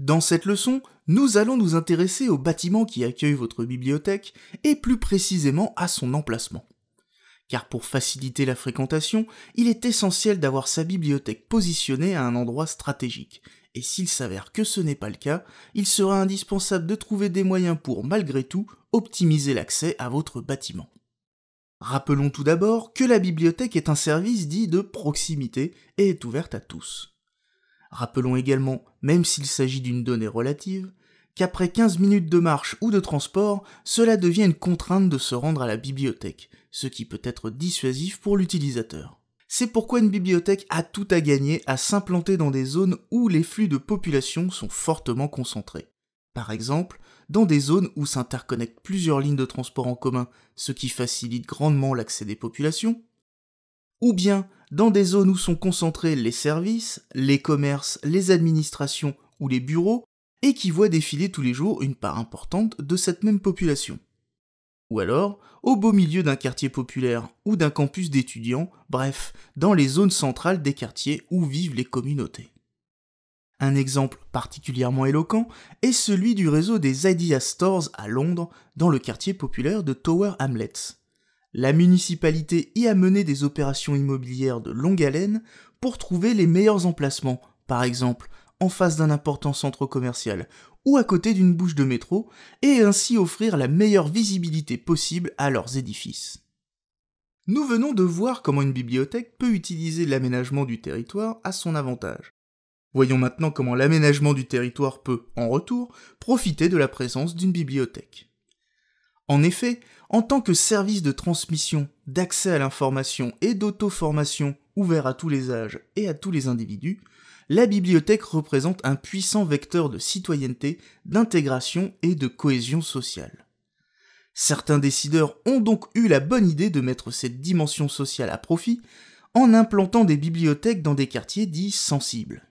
Dans cette leçon, nous allons nous intéresser au bâtiment qui accueille votre bibliothèque et plus précisément à son emplacement. Car pour faciliter la fréquentation, il est essentiel d'avoir sa bibliothèque positionnée à un endroit stratégique, et s'il s'avère que ce n'est pas le cas, il sera indispensable de trouver des moyens pour, malgré tout, optimiser l'accès à votre bâtiment. Rappelons tout d'abord que la bibliothèque est un service dit de proximité et est ouverte à tous. Rappelons également, même s'il s'agit d'une donnée relative, qu'après 15 minutes de marche ou de transport, cela devient une contrainte de se rendre à la bibliothèque, ce qui peut être dissuasif pour l'utilisateur. C'est pourquoi une bibliothèque a tout à gagner à s'implanter dans des zones où les flux de population sont fortement concentrés. Par exemple, dans des zones où s'interconnectent plusieurs lignes de transport en commun, ce qui facilite grandement l'accès des populations, ou bien dans des zones où sont concentrés les services, les commerces, les administrations ou les bureaux, et qui voient défiler tous les jours une part importante de cette même population. Ou alors, au beau milieu d'un quartier populaire ou d'un campus d'étudiants, bref, dans les zones centrales des quartiers où vivent les communautés. Un exemple particulièrement éloquent est celui du réseau des Idea Stores à Londres, dans le quartier populaire de Tower Hamlets. La municipalité y a mené des opérations immobilières de longue haleine pour trouver les meilleurs emplacements, par exemple en face d'un important centre commercial ou à côté d'une bouche de métro, et ainsi offrir la meilleure visibilité possible à leurs édifices. Nous venons de voir comment une bibliothèque peut utiliser l'aménagement du territoire à son avantage. Voyons maintenant comment l'aménagement du territoire peut, en retour, profiter de la présence d'une bibliothèque. En effet, en tant que service de transmission, d'accès à l'information et d'auto-formation ouvert à tous les âges et à tous les individus, la bibliothèque représente un puissant vecteur de citoyenneté, d'intégration et de cohésion sociale. Certains décideurs ont donc eu la bonne idée de mettre cette dimension sociale à profit en implantant des bibliothèques dans des quartiers dits sensibles.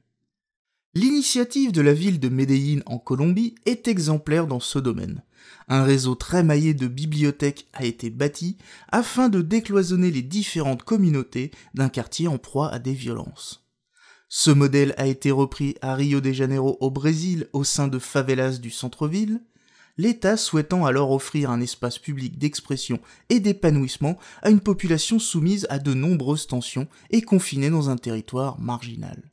L'initiative de la ville de Medellín en Colombie est exemplaire dans ce domaine. Un réseau très maillé de bibliothèques a été bâti afin de décloisonner les différentes communautés d'un quartier en proie à des violences. Ce modèle a été repris à Rio de Janeiro au Brésil au sein de favelas du centre-ville, l'État souhaitant alors offrir un espace public d'expression et d'épanouissement à une population soumise à de nombreuses tensions et confinée dans un territoire marginal.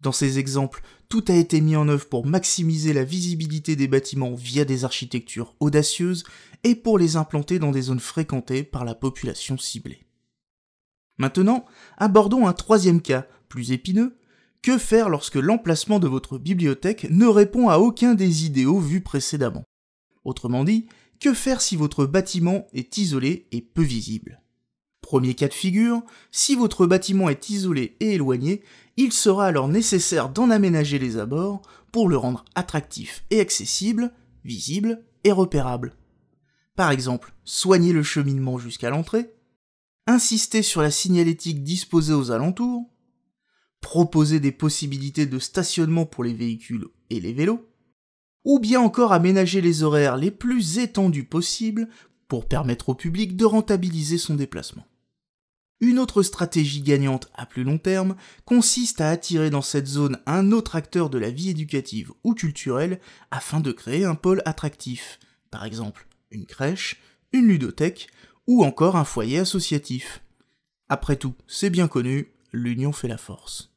Dans ces exemples tout a été mis en œuvre pour maximiser la visibilité des bâtiments via des architectures audacieuses et pour les implanter dans des zones fréquentées par la population ciblée. Maintenant, abordons un troisième cas, plus épineux. Que faire lorsque l'emplacement de votre bibliothèque ne répond à aucun des idéaux vus précédemment Autrement dit, que faire si votre bâtiment est isolé et peu visible Premier cas de figure, si votre bâtiment est isolé et éloigné, il sera alors nécessaire d'en aménager les abords pour le rendre attractif et accessible, visible et repérable. Par exemple, soigner le cheminement jusqu'à l'entrée, insister sur la signalétique disposée aux alentours, proposer des possibilités de stationnement pour les véhicules et les vélos, ou bien encore aménager les horaires les plus étendus possibles pour permettre au public de rentabiliser son déplacement. Une autre stratégie gagnante à plus long terme consiste à attirer dans cette zone un autre acteur de la vie éducative ou culturelle afin de créer un pôle attractif, par exemple une crèche, une ludothèque ou encore un foyer associatif. Après tout, c'est bien connu, l'union fait la force.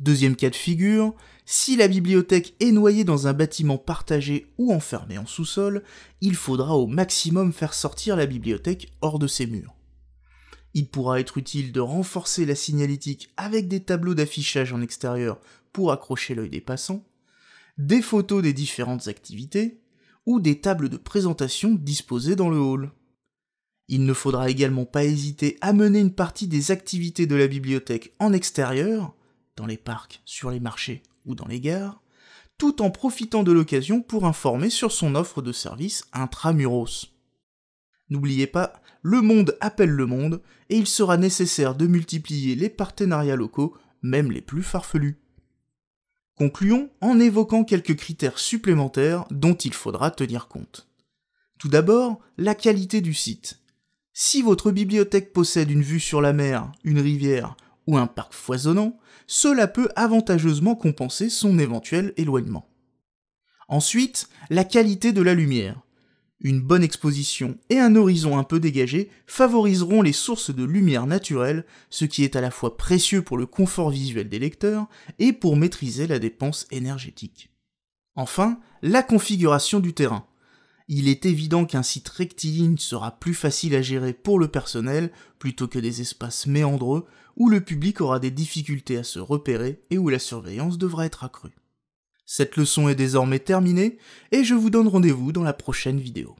Deuxième cas de figure, si la bibliothèque est noyée dans un bâtiment partagé ou enfermé en sous-sol, il faudra au maximum faire sortir la bibliothèque hors de ses murs. Il pourra être utile de renforcer la signalétique avec des tableaux d'affichage en extérieur pour accrocher l'œil des passants, des photos des différentes activités, ou des tables de présentation disposées dans le hall. Il ne faudra également pas hésiter à mener une partie des activités de la bibliothèque en extérieur, dans les parcs, sur les marchés ou dans les gares, tout en profitant de l'occasion pour informer sur son offre de services intramuros. N'oubliez pas, le monde appelle le monde, et il sera nécessaire de multiplier les partenariats locaux, même les plus farfelus. Concluons en évoquant quelques critères supplémentaires dont il faudra tenir compte. Tout d'abord, la qualité du site. Si votre bibliothèque possède une vue sur la mer, une rivière ou un parc foisonnant, cela peut avantageusement compenser son éventuel éloignement. Ensuite, la qualité de la lumière. Une bonne exposition et un horizon un peu dégagé favoriseront les sources de lumière naturelle, ce qui est à la fois précieux pour le confort visuel des lecteurs et pour maîtriser la dépense énergétique. Enfin, la configuration du terrain. Il est évident qu'un site rectiligne sera plus facile à gérer pour le personnel plutôt que des espaces méandreux où le public aura des difficultés à se repérer et où la surveillance devra être accrue. Cette leçon est désormais terminée et je vous donne rendez-vous dans la prochaine vidéo.